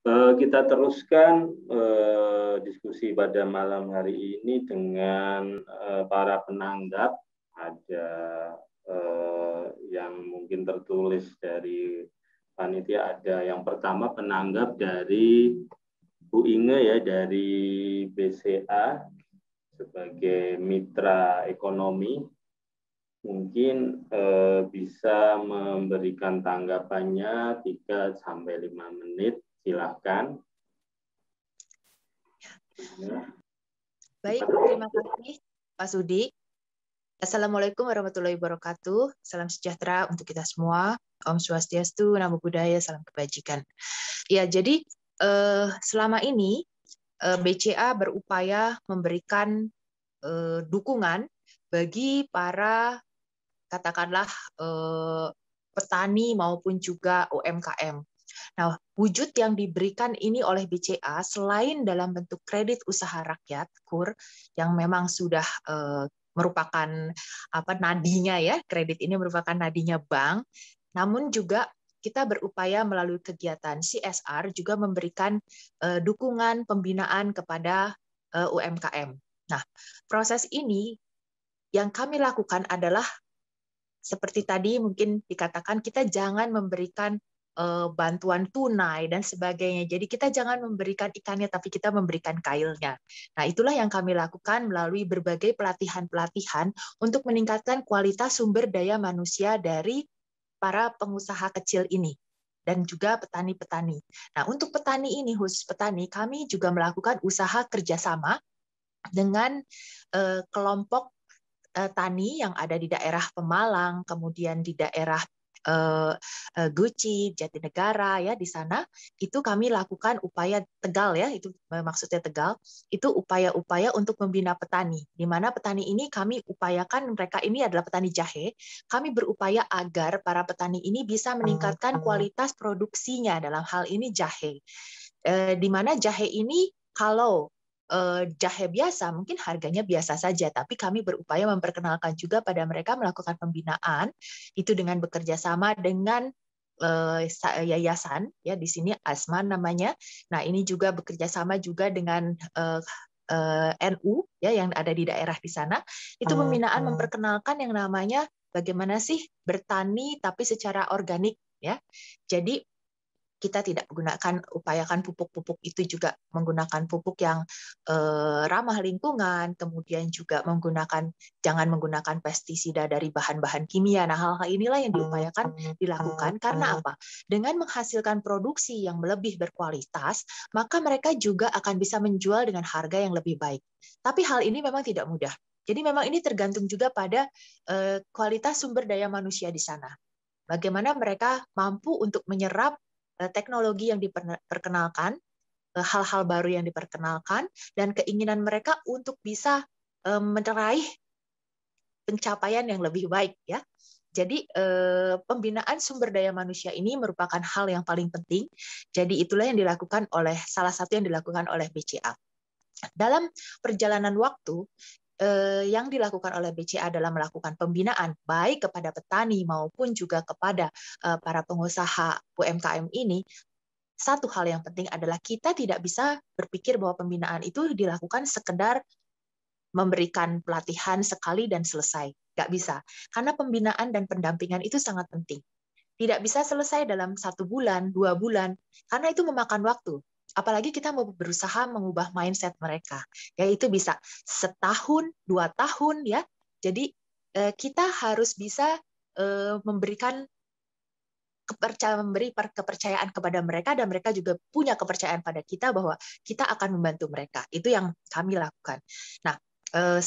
Eh, kita teruskan eh, diskusi pada malam hari ini dengan eh, para penanggap. Ada eh, yang mungkin tertulis dari panitia, ada yang pertama penanggap dari Bu Inge ya dari BCA sebagai mitra ekonomi. Mungkin eh, bisa memberikan tanggapannya 3 sampai 5 menit Silahkan. Baik, terima kasih Pak Sudi. Assalamualaikum warahmatullahi wabarakatuh. Salam sejahtera untuk kita semua. Om Swastiastu, Namo Buddhaya, salam kebajikan. Ya, jadi eh, selama ini eh, BCA berupaya memberikan eh, dukungan bagi para katakanlah petani maupun juga UMKM Nah, wujud yang diberikan ini oleh BCA selain dalam bentuk kredit usaha rakyat KUR yang memang sudah eh, merupakan apa nadinya ya, kredit ini merupakan nadinya bank, namun juga kita berupaya melalui kegiatan CSR juga memberikan eh, dukungan pembinaan kepada eh, UMKM. Nah, proses ini yang kami lakukan adalah seperti tadi mungkin dikatakan kita jangan memberikan Eh, bantuan tunai dan sebagainya. Jadi kita jangan memberikan ikannya tapi kita memberikan kailnya. Nah, itulah yang kami lakukan melalui berbagai pelatihan-pelatihan untuk meningkatkan kualitas sumber daya manusia dari para pengusaha kecil ini dan juga petani-petani. Nah, untuk petani ini khusus petani, kami juga melakukan usaha kerjasama dengan eh, kelompok eh, tani yang ada di daerah Pemalang, kemudian di daerah uh, Gucci, Guci, Jatinegara ya di sana itu kami lakukan upaya Tegal ya itu eh, maksudnya Tegal itu upaya-upaya untuk membina petani di mana petani ini kami upayakan mereka ini adalah petani jahe kami berupaya agar para petani ini bisa ah, meningkatkan kualitas produksinya dalam hal ini jahe uh, di mana jahe ini kalau Eh, jahe biasa mungkin harganya biasa saja, tapi kami berupaya memperkenalkan juga pada mereka melakukan pembinaan itu dengan bekerja sama dengan eh, yayasan ya di sini Asma namanya. Nah ini juga bekerja sama juga dengan uh, eh, NU ya yang ada di daerah di sana. Itu oh, pembinaan oh. memperkenalkan yang namanya bagaimana sih bertani tapi secara organik ya. Jadi kita tidak menggunakan upayakan pupuk-pupuk itu juga menggunakan pupuk yang eh, ramah lingkungan, kemudian juga menggunakan jangan menggunakan pestisida dari bahan-bahan kimia. Nah, hal-hal inilah yang diupayakan dilakukan karena ah. apa? Dengan menghasilkan produksi yang lebih berkualitas, maka mereka juga akan bisa menjual dengan harga yang lebih baik. Tapi hal ini memang tidak mudah. Jadi memang ini tergantung juga pada eh, kualitas sumber daya manusia di sana bagaimana mereka mampu untuk menyerap Eh, teknologi yang diperkenalkan, eh, hal-hal baru yang diperkenalkan, dan keinginan mereka untuk bisa eh, meraih pencapaian yang lebih baik ya. Jadi pembinaan sumber daya manusia ini merupakan hal yang paling penting. Jadi itulah yang dilakukan oleh salah satu yang dilakukan oleh BCA. Dalam perjalanan waktu, Eh, yang dilakukan oleh BCA adalah melakukan pembinaan baik kepada petani maupun juga kepada eh, para pengusaha UMKM ini. Satu hal yang penting adalah kita tidak bisa berpikir bahwa pembinaan itu dilakukan sekedar memberikan pelatihan sekali dan selesai. Nggak bisa. Karena pembinaan dan pendampingan itu sangat penting. Tidak bisa selesai dalam satu bulan, dua bulan, karena itu memakan waktu apalagi kita mau berusaha mengubah mindset mereka ya itu bisa setahun dua tahun ya jadi eh, kita harus bisa eh, memberikan kepercayaan memberi kepercayaan kepada mereka dan mereka juga punya kepercayaan pada kita bahwa kita akan membantu mereka itu yang kami lakukan nah eh,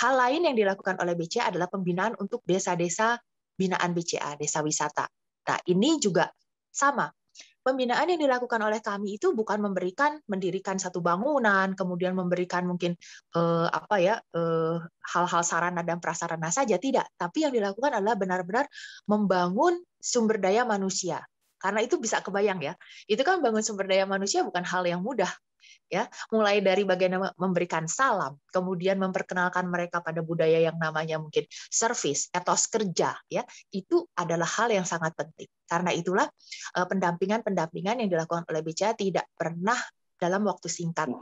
hal lain yang dilakukan oleh BCA adalah pembinaan untuk desa-desa binaan BCA desa wisata nah ini juga sama pembinaan yang dilakukan oleh kami itu bukan memberikan mendirikan satu bangunan, kemudian memberikan mungkin eh, apa ya eh, hal-hal sarana dan prasarana saja tidak, tapi yang dilakukan adalah benar-benar membangun sumber daya manusia. Karena itu bisa kebayang ya. Itu kan bangun sumber daya manusia bukan hal yang mudah. Ya, mulai dari bagaimana memberikan salam, kemudian memperkenalkan mereka pada budaya yang namanya mungkin service, etos kerja, ya, itu adalah hal yang sangat penting. Karena itulah eh, pendampingan-pendampingan yang dilakukan oleh BCA tidak pernah dalam waktu singkat.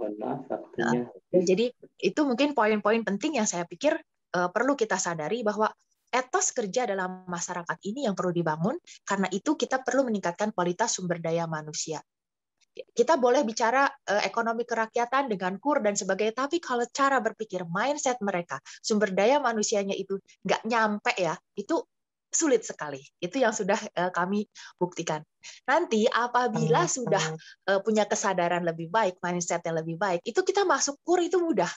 Nah, jadi itu mungkin poin-poin penting yang saya pikir eh, perlu kita sadari bahwa etos kerja dalam masyarakat ini yang perlu dibangun. Karena itu kita perlu meningkatkan kualitas sumber daya manusia. Kita boleh bicara eh, ekonomi kerakyatan dengan kur dan sebagainya, tapi kalau cara berpikir mindset mereka, sumber daya manusianya itu nggak nyampe ya, itu sulit sekali. Itu yang sudah eh, kami buktikan. Nanti apabila iya, sudah eh, punya kesadaran lebih baik, mindset yang lebih baik, itu kita masuk kur itu mudah.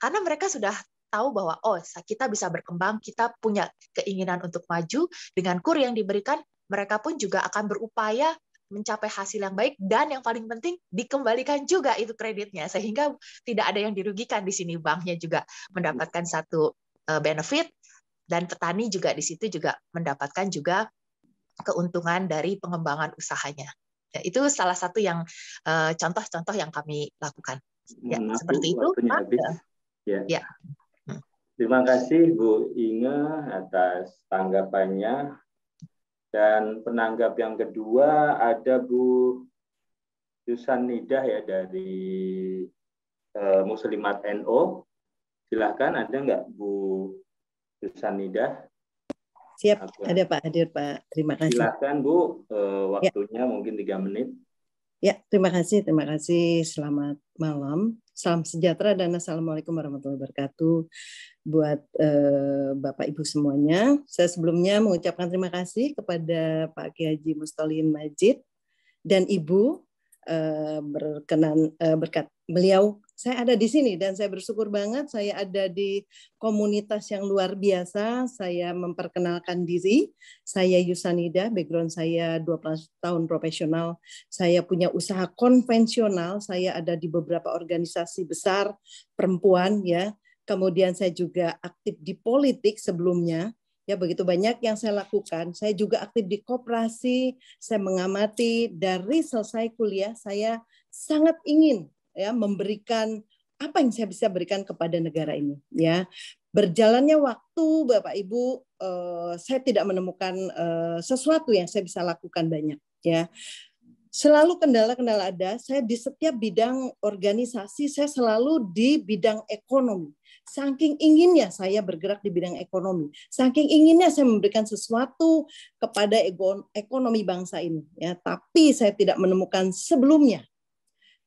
Karena mereka sudah tahu bahwa oh kita bisa berkembang, kita punya keinginan untuk maju dengan kur yang diberikan, mereka pun juga akan berupaya mencapai hasil yang baik dan yang paling penting dikembalikan juga itu kreditnya sehingga tidak ada yang dirugikan di sini banknya juga mendapatkan satu eh, benefit dan petani juga di situ juga mendapatkan juga keuntungan dari pengembangan usahanya. Ya, itu salah satu yang eh, contoh-contoh yang kami lakukan. Ya, seperti itu. Ya. ya. Terima kasih Bu Inge atas tanggapannya. Dan penanggap yang kedua ada Bu Yusan Nidah ya dari eh, Muslimat NO. Silahkan ada nggak Bu Yusan Nidah? Siap, Aku. ada Pak Hadir Pak. Terima kasih. Silahkan Bu, eh, waktunya ya. mungkin tiga menit. Ya, terima kasih, terima kasih. Selamat malam. Salam sejahtera dan assalamualaikum warahmatullahi wabarakatuh buat eh, Bapak Ibu semuanya. Saya sebelumnya mengucapkan terima kasih kepada Pak Kiai Haji Mustolin Majid dan Ibu eh, berkenan eh, berkat beliau saya ada di sini dan saya bersyukur banget saya ada di komunitas yang luar biasa. Saya memperkenalkan diri. Saya Yusanida, background saya 12 tahun profesional. Saya punya usaha konvensional, saya ada di beberapa organisasi besar perempuan ya. Kemudian saya juga aktif di politik sebelumnya ya begitu banyak yang saya lakukan. Saya juga aktif di koperasi, saya mengamati dari selesai kuliah saya sangat ingin ya memberikan apa yang saya bisa berikan kepada negara ini ya berjalannya waktu Bapak Ibu eh, saya tidak menemukan eh, sesuatu yang saya bisa lakukan banyak ya selalu kendala-kendala ada saya di setiap bidang organisasi saya selalu di bidang ekonomi saking inginnya saya bergerak di bidang ekonomi, saking inginnya saya memberikan sesuatu kepada ekonomi bangsa ini ya, tapi saya tidak menemukan sebelumnya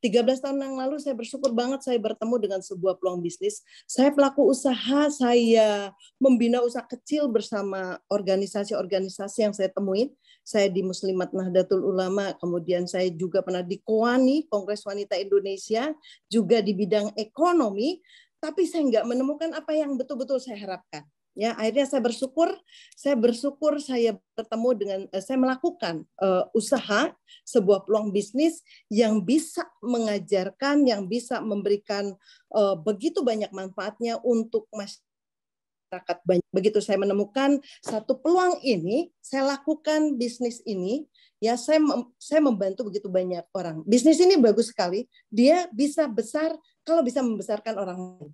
13 tahun yang lalu saya bersyukur banget saya bertemu dengan sebuah peluang bisnis. Saya pelaku usaha, saya membina usaha kecil bersama organisasi-organisasi yang saya temuin. Saya di Muslimat Nahdlatul Ulama, kemudian saya juga pernah di Kowani, Kongres Wanita Indonesia, juga di bidang ekonomi, tapi saya nggak menemukan apa yang betul-betul saya harapkan ya akhirnya saya bersyukur saya bersyukur saya bertemu dengan eh, saya melakukan uh, usaha sebuah peluang bisnis yang bisa mengajarkan yang bisa memberikan uh, begitu banyak manfaatnya untuk masyarakat banyak begitu saya menemukan satu peluang ini saya lakukan bisnis ini ya saya mem saya membantu begitu banyak orang bisnis ini bagus sekali dia bisa besar kalau bisa membesarkan orang lain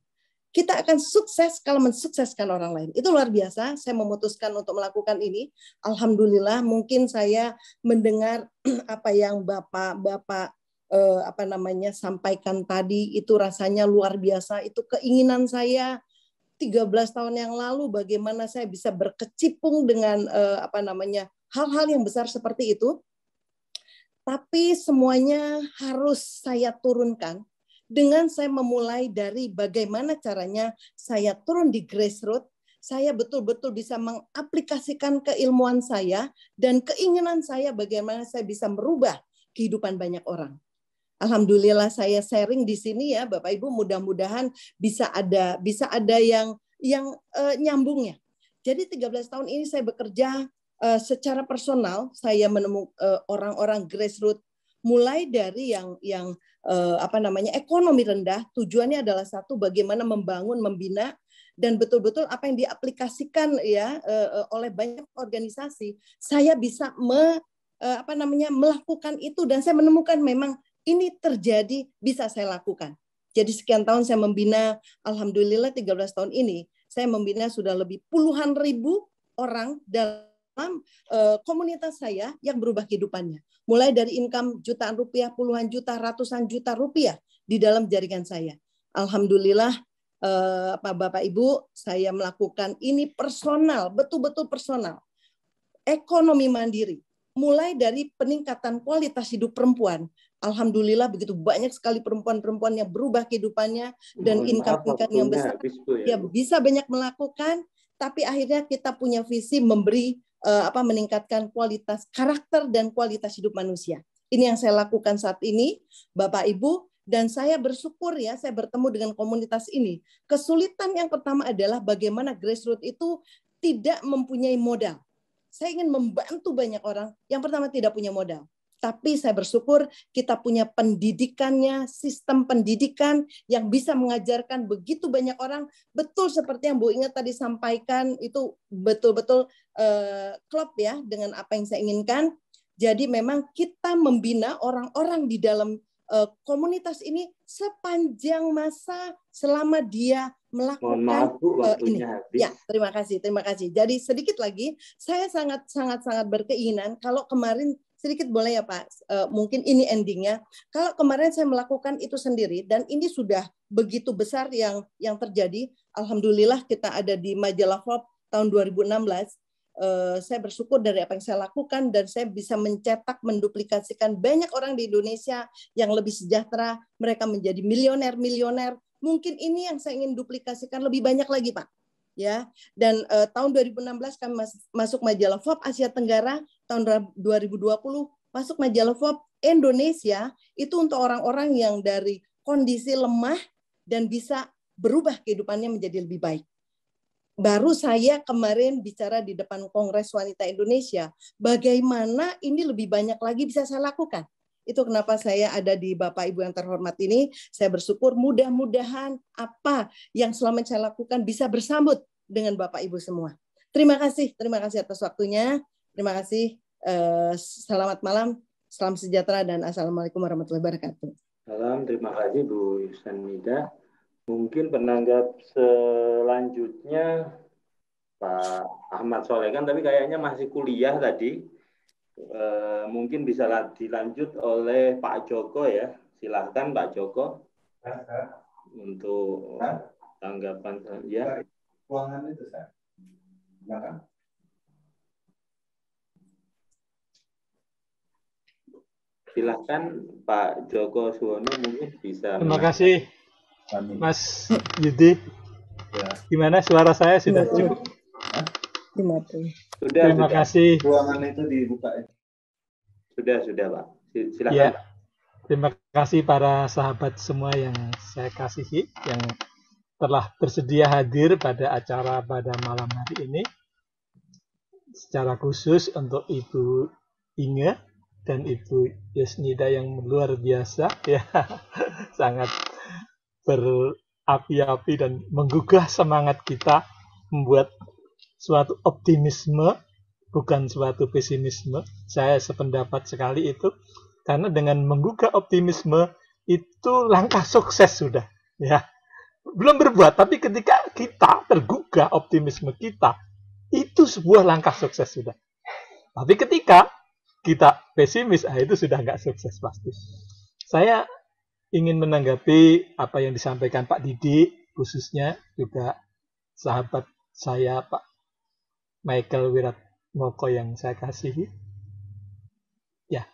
kita akan sukses kalau mensukseskan orang lain. Itu luar biasa. Saya memutuskan untuk melakukan ini. Alhamdulillah, mungkin saya mendengar apa yang Bapak-bapak eh, apa namanya sampaikan tadi itu rasanya luar biasa. Itu keinginan saya 13 tahun yang lalu bagaimana saya bisa berkecipung dengan eh, apa namanya hal-hal yang besar seperti itu. Tapi semuanya harus saya turunkan dengan saya memulai dari bagaimana caranya saya turun di grassroots, saya betul-betul bisa mengaplikasikan keilmuan saya dan keinginan saya bagaimana saya bisa merubah kehidupan banyak orang. Alhamdulillah saya sharing di sini ya Bapak Ibu mudah-mudahan bisa ada bisa ada yang yang uh, eh, nyambungnya. Jadi 13 tahun ini saya bekerja uh, secara personal saya menemukan uh, eh, orang-orang grassroots mulai dari yang yang eh, apa namanya ekonomi rendah tujuannya adalah satu bagaimana membangun membina dan betul-betul apa yang diaplikasikan ya eh, eh, oleh banyak organisasi saya bisa me, eh, apa namanya melakukan itu dan saya menemukan memang ini terjadi bisa saya lakukan jadi sekian tahun saya membina alhamdulillah 13 tahun ini saya membina sudah lebih puluhan ribu orang dalam dalam uh, eh, komunitas saya yang berubah kehidupannya. Mulai dari income jutaan rupiah, puluhan juta, ratusan juta rupiah di dalam jaringan saya. Alhamdulillah uh, eh, Pak Bapak Ibu, saya melakukan ini personal, betul-betul personal. Ekonomi mandiri, mulai dari peningkatan kualitas hidup perempuan. Alhamdulillah begitu banyak sekali perempuan-perempuan yang berubah kehidupannya dan income-income yang besar. Ya. ya bisa banyak melakukan, tapi akhirnya kita punya visi memberi Eh, apa meningkatkan kualitas karakter dan kualitas hidup manusia. Ini yang saya lakukan saat ini, Bapak Ibu, dan saya bersyukur ya saya bertemu dengan komunitas ini. Kesulitan yang pertama adalah bagaimana grassroots itu tidak mempunyai modal. Saya ingin membantu banyak orang yang pertama tidak punya modal tapi saya bersyukur kita punya pendidikannya, sistem pendidikan yang bisa mengajarkan begitu banyak orang. Betul seperti yang Bu Ingat tadi sampaikan, itu betul-betul uh, klop ya dengan apa yang saya inginkan. Jadi memang kita membina orang-orang di dalam uh, komunitas ini sepanjang masa selama dia melakukan maaf, uh, ini. Habis. Ya, terima kasih, terima kasih. Jadi sedikit lagi, saya sangat sangat sangat berkeinginan kalau kemarin sedikit boleh ya Pak, e, mungkin ini endingnya. Kalau kemarin saya melakukan itu sendiri dan ini sudah begitu besar yang yang terjadi, alhamdulillah kita ada di majalah Forbes tahun 2016. E, eh, saya bersyukur dari apa yang saya lakukan dan saya bisa mencetak menduplikasikan banyak orang di Indonesia yang lebih sejahtera, mereka menjadi milioner-milioner. Mungkin ini yang saya ingin duplikasikan lebih banyak lagi, Pak ya. Dan uh, tahun 2016 kami masuk majalah Forbes Asia Tenggara tahun 2020 masuk majalah Forbes Indonesia itu untuk orang-orang yang dari kondisi lemah dan bisa berubah kehidupannya menjadi lebih baik. Baru saya kemarin bicara di depan Kongres Wanita Indonesia, bagaimana ini lebih banyak lagi bisa saya lakukan. Itu kenapa saya ada di Bapak Ibu yang terhormat ini. Saya bersyukur mudah-mudahan apa yang selama saya lakukan bisa bersambut dengan Bapak Ibu semua. Terima kasih, terima kasih atas waktunya. Terima kasih. Eh, selamat malam. Salam sejahtera dan Assalamualaikum warahmatullahi wabarakatuh. Salam, terima kasih Bu Yusanida. Mungkin penanggap selanjutnya Pak Ahmad Soleh kan, tapi kayaknya masih kuliah tadi. E, mungkin bisa dilanjut oleh Pak Joko ya. Silahkan Pak Joko Hah? untuk Hah? tanggapan ya. Ruangan itu saya. Silakan. silahkan Pak Joko Suwono mungkin bisa. Terima kasih Amin. Mas Yudi. Ya. Gimana suara saya sudah ya, cukup? Ya. Sudah. Terima sudah. kasih. Ruangan itu dibuka. Ya? Sudah sudah Pak. silakan Ya. Terima kasih para sahabat semua yang saya kasihi yang telah bersedia hadir pada acara pada malam hari ini secara khusus untuk Ibu Inge dan Ibu Yesnida yang luar biasa ya sangat berapi-api dan menggugah semangat kita membuat suatu optimisme bukan suatu pesimisme saya sependapat sekali itu karena dengan menggugah optimisme itu langkah sukses sudah ya belum berbuat tapi ketika kita tergugah optimisme kita itu sebuah langkah sukses sudah tapi ketika kita pesimis, ah itu sudah nggak sukses pasti. Saya ingin menanggapi apa yang disampaikan Pak Didi, khususnya juga sahabat saya Pak Michael Wiratmoko yang saya kasihi. Ya,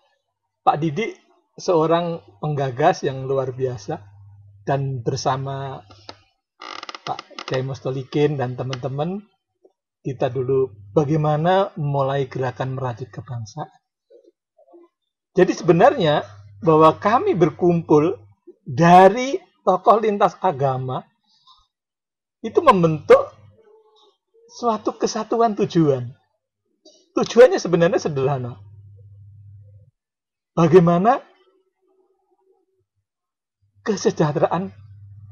Pak Didi seorang penggagas yang luar biasa dan bersama Pak Kiai Tolikin dan teman-teman kita dulu bagaimana mulai gerakan merajut kebangsaan jadi sebenarnya bahwa kami berkumpul dari tokoh lintas agama itu membentuk suatu kesatuan tujuan. Tujuannya sebenarnya sederhana. Bagaimana kesejahteraan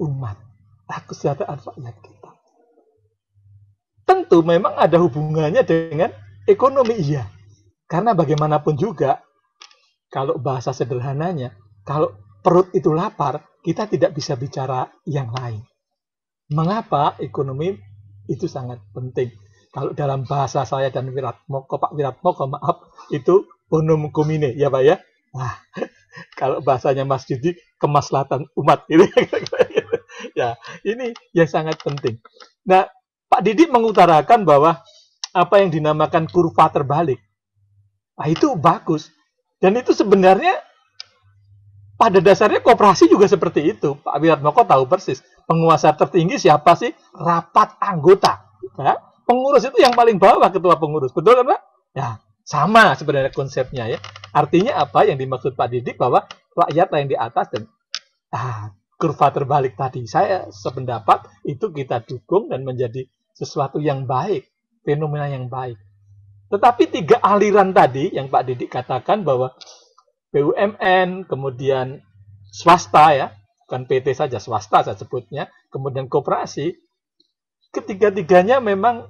umat, ah, kesejahteraan rakyat kita. Tentu memang ada hubungannya dengan ekonomi iya. Karena bagaimanapun juga kalau bahasa sederhananya, kalau perut itu lapar, kita tidak bisa bicara yang lain. Mengapa ekonomi itu sangat penting? Kalau dalam bahasa saya dan Wirat Moko, Pak Wirat Moko, maaf, itu bonum kumine, ya Pak ya? Nah, kalau bahasanya Mas Yudi, kemaslahatan umat. Gitu. ya, ini yang sangat penting. Nah, Pak Didi mengutarakan bahwa apa yang dinamakan kurva terbalik, nah, itu bagus dan itu sebenarnya pada dasarnya kooperasi juga seperti itu. Pak Wiratmoko tahu persis. Penguasa tertinggi siapa sih? Rapat anggota. Ya? Pengurus itu yang paling bawah ketua pengurus. Betul kan Pak? Ya, sama sebenarnya konsepnya ya. Artinya apa yang dimaksud Pak Didik bahwa rakyatlah yang di atas dan ah, kurva terbalik tadi. Saya sependapat itu kita dukung dan menjadi sesuatu yang baik. Fenomena yang baik. Tetapi tiga aliran tadi yang Pak Didik katakan bahwa BUMN, kemudian swasta ya, bukan PT saja, swasta saya sebutnya, kemudian koperasi, ketiga-tiganya memang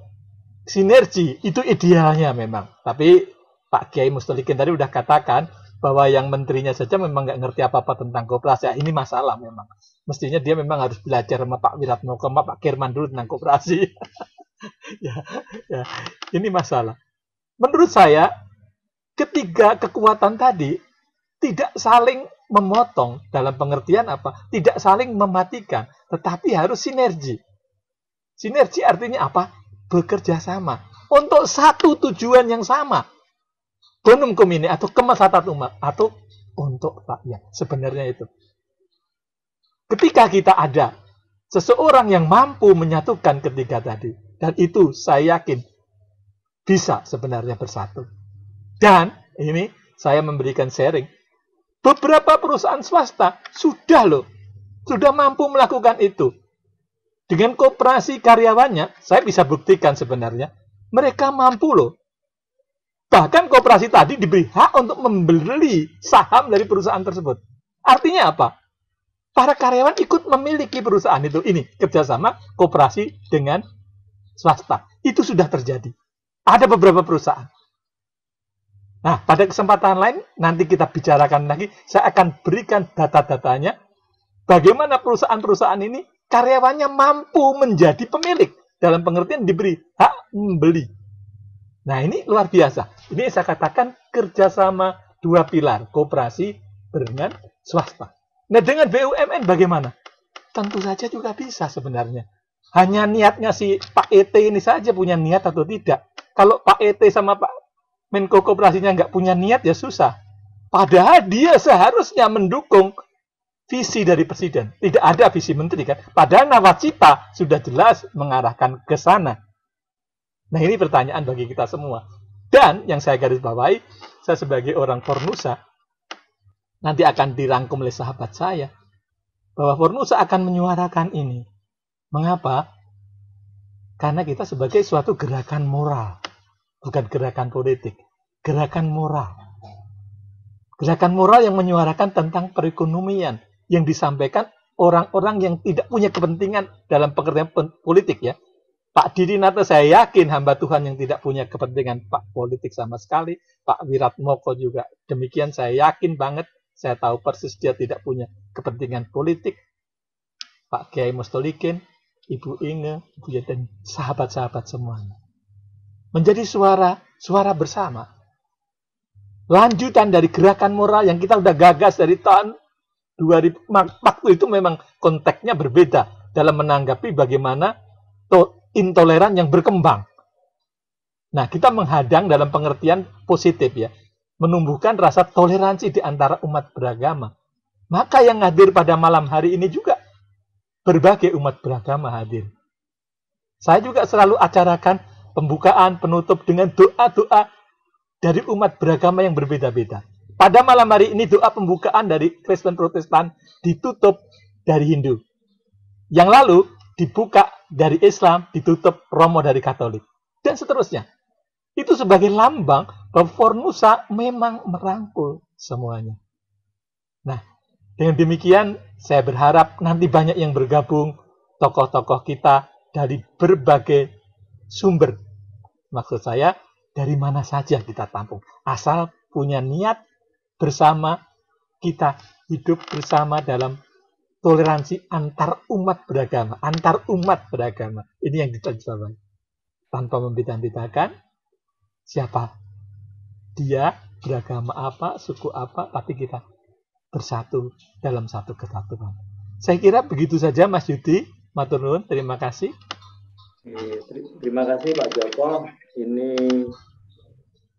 sinergi, itu idealnya memang. Tapi Pak Kiai Mustolikin tadi sudah katakan bahwa yang menterinya saja memang nggak ngerti apa-apa tentang koperasi. Ya, ini masalah memang. Mestinya dia memang harus belajar sama Pak Wiratno, sama Pak Kirman dulu tentang koperasi. ya, ya, ini masalah menurut saya ketiga kekuatan tadi tidak saling memotong dalam pengertian apa? Tidak saling mematikan, tetapi harus sinergi. Sinergi artinya apa? Bekerja sama untuk satu tujuan yang sama. Bonum ini atau kemaslahatan umat atau untuk rakyat. Sebenarnya itu. Ketika kita ada seseorang yang mampu menyatukan ketiga tadi, dan itu saya yakin bisa sebenarnya bersatu. Dan ini saya memberikan sharing. Beberapa perusahaan swasta sudah loh, sudah mampu melakukan itu. Dengan kooperasi karyawannya, saya bisa buktikan sebenarnya, mereka mampu loh. Bahkan kooperasi tadi diberi hak untuk membeli saham dari perusahaan tersebut. Artinya apa? Para karyawan ikut memiliki perusahaan itu. Ini kerjasama kooperasi dengan swasta. Itu sudah terjadi. Ada beberapa perusahaan. Nah, pada kesempatan lain nanti kita bicarakan lagi. Saya akan berikan data-datanya. Bagaimana perusahaan-perusahaan ini karyawannya mampu menjadi pemilik dalam pengertian diberi hak membeli. Nah, ini luar biasa. Ini saya katakan kerjasama dua pilar, kooperasi dengan swasta. Nah, dengan BUMN bagaimana? Tentu saja juga bisa sebenarnya. Hanya niatnya si Pak ET ini saja punya niat atau tidak kalau Pak ET sama Pak Menko Koperasinya nggak punya niat ya susah. Padahal dia seharusnya mendukung visi dari presiden. Tidak ada visi menteri kan. Padahal nawacita sudah jelas mengarahkan ke sana. Nah ini pertanyaan bagi kita semua. Dan yang saya garis bawahi, saya sebagai orang Formusa, nanti akan dirangkum oleh sahabat saya, bahwa Formusa akan menyuarakan ini. Mengapa? Karena kita sebagai suatu gerakan moral bukan gerakan politik, gerakan moral. Gerakan moral yang menyuarakan tentang perekonomian yang disampaikan orang-orang yang tidak punya kepentingan dalam pekerjaan politik ya. Pak Dirinato saya yakin hamba Tuhan yang tidak punya kepentingan Pak politik sama sekali, Pak Wiratmoko juga demikian saya yakin banget, saya tahu persis dia tidak punya kepentingan politik. Pak Kiai Mustolikin, Ibu Inge, Ibu dan sahabat-sahabat semuanya menjadi suara suara bersama. Lanjutan dari gerakan moral yang kita udah gagas dari tahun 2000 waktu itu memang konteksnya berbeda dalam menanggapi bagaimana to, intoleran yang berkembang. Nah, kita menghadang dalam pengertian positif ya, menumbuhkan rasa toleransi di antara umat beragama. Maka yang hadir pada malam hari ini juga berbagai umat beragama hadir. Saya juga selalu acarakan pembukaan, penutup dengan doa-doa dari umat beragama yang berbeda-beda. Pada malam hari ini doa pembukaan dari Kristen Protestan ditutup dari Hindu. Yang lalu dibuka dari Islam, ditutup Romo dari Katolik. Dan seterusnya. Itu sebagai lambang bahwa Formusa memang merangkul semuanya. Nah, dengan demikian saya berharap nanti banyak yang bergabung tokoh-tokoh kita dari berbagai sumber. Maksud saya dari mana saja kita tampung. Asal punya niat bersama kita hidup bersama dalam toleransi antar umat beragama, antar umat beragama. Ini yang kita coba Tanpa membeda-bedakan siapa dia, beragama apa, suku apa, tapi kita bersatu dalam satu kesatuan. Saya kira begitu saja Mas Yudi. Matur nuwun, terima kasih. Terima kasih Pak Joko. Ini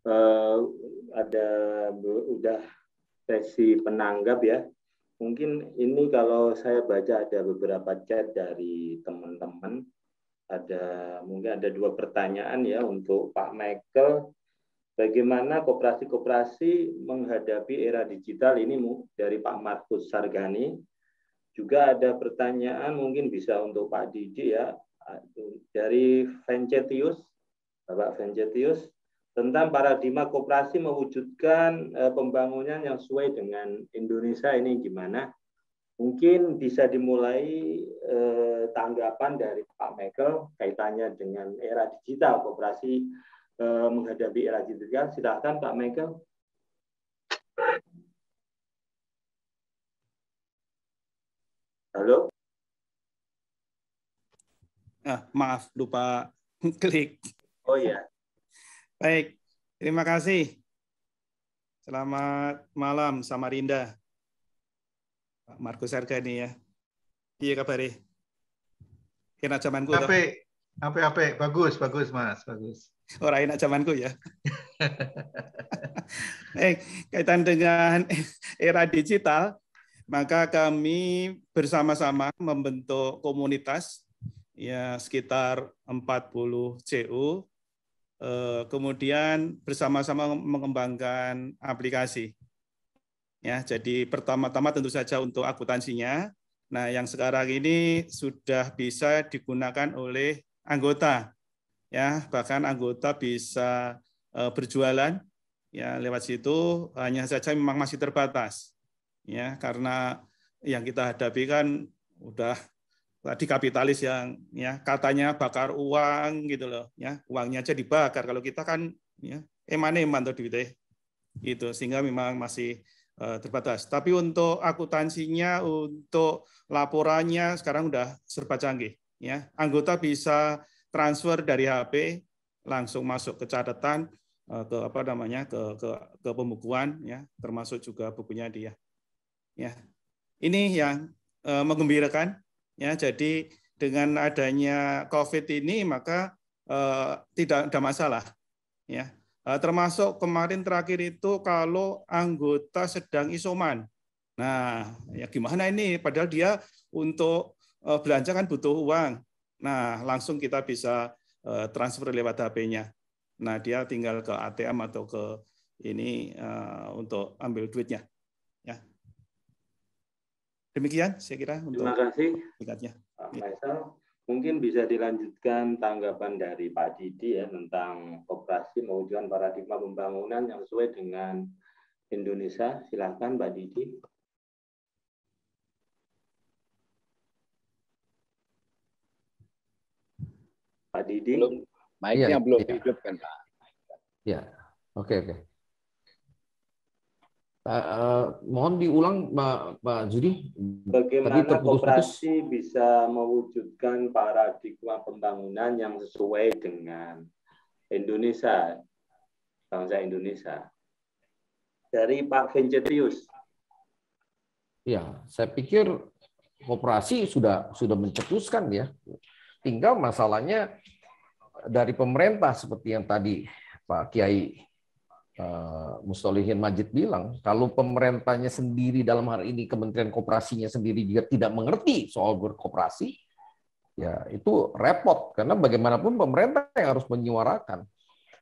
uh, ada udah sesi penanggap ya. Mungkin ini kalau saya baca ada beberapa chat dari teman-teman. Ada mungkin ada dua pertanyaan ya untuk Pak Michael. Bagaimana kooperasi koperasi menghadapi era digital ini dari Pak Markus Sargani. Juga ada pertanyaan mungkin bisa untuk Pak Didi ya dari Vencetius, Bapak Vencetius, tentang paradigma koperasi mewujudkan eh, pembangunan yang sesuai dengan Indonesia ini gimana. Mungkin bisa dimulai eh, tanggapan dari Pak Michael kaitannya dengan era digital, koperasi eh, menghadapi era digital. Silahkan Pak Michael. Halo. Ah, maaf, lupa klik. Oh iya. Baik, terima kasih. Selamat malam Samarinda. Pak Markus Harga ini ya. Iya kabar Enak zamanku. Ape, ape, ape. Bagus, bagus Mas, bagus. Orang oh, enak zamanku ya. eh, kaitan dengan era digital, maka kami bersama-sama membentuk komunitas ya sekitar 40 CU. Eh, kemudian bersama-sama mengembangkan aplikasi. Ya, jadi pertama-tama tentu saja untuk akuntansinya. Nah, yang sekarang ini sudah bisa digunakan oleh anggota. Ya, bahkan anggota bisa eh, berjualan ya lewat situ hanya saja memang masih terbatas. Ya, karena yang kita hadapi kan udah tadi kapitalis yang ya katanya bakar uang gitu loh ya uangnya aja dibakar kalau kita kan ya emane eman tuh duitnya gitu sehingga memang masih uh, terbatas tapi untuk akuntansinya untuk laporannya sekarang udah serba canggih ya anggota bisa transfer dari HP langsung masuk ke catatan uh, ke apa namanya ke ke, ke pembukuan ya termasuk juga bukunya dia ya ini yang uh, mengembirakan Ya, jadi dengan adanya COVID ini maka eh, tidak ada masalah. Ya, eh, termasuk kemarin terakhir itu kalau anggota sedang isoman. Nah, ya gimana ini? Padahal dia untuk eh, belanja kan butuh uang. Nah, langsung kita bisa eh, transfer lewat HP-nya. Nah, dia tinggal ke ATM atau ke ini uh, untuk ambil duitnya. Demikian saya kira Terima kasih. Dekatnya. Pak Faisal, mungkin bisa dilanjutkan tanggapan dari Pak Didi ya tentang operasi mewujudkan paradigma pembangunan yang sesuai dengan Indonesia. Silakan Pak Didi. Pak Didi. Belum, mic ya, belum ya. kan Pak. Ya, oke, okay, oke. Okay uh, mohon diulang Pak, Pak Judi. Bagaimana koperasi bisa mewujudkan paradigma pembangunan yang sesuai dengan Indonesia, bangsa Indonesia? Dari Pak Vincentius. Ya, saya pikir koperasi sudah sudah mencetuskan ya. Tinggal masalahnya dari pemerintah seperti yang tadi Pak Kiai uh, Mustolihin Majid bilang, kalau pemerintahnya sendiri dalam hal ini Kementerian Kooperasinya sendiri juga tidak mengerti soal berkooperasi, ya itu repot karena bagaimanapun pemerintah yang harus menyuarakan.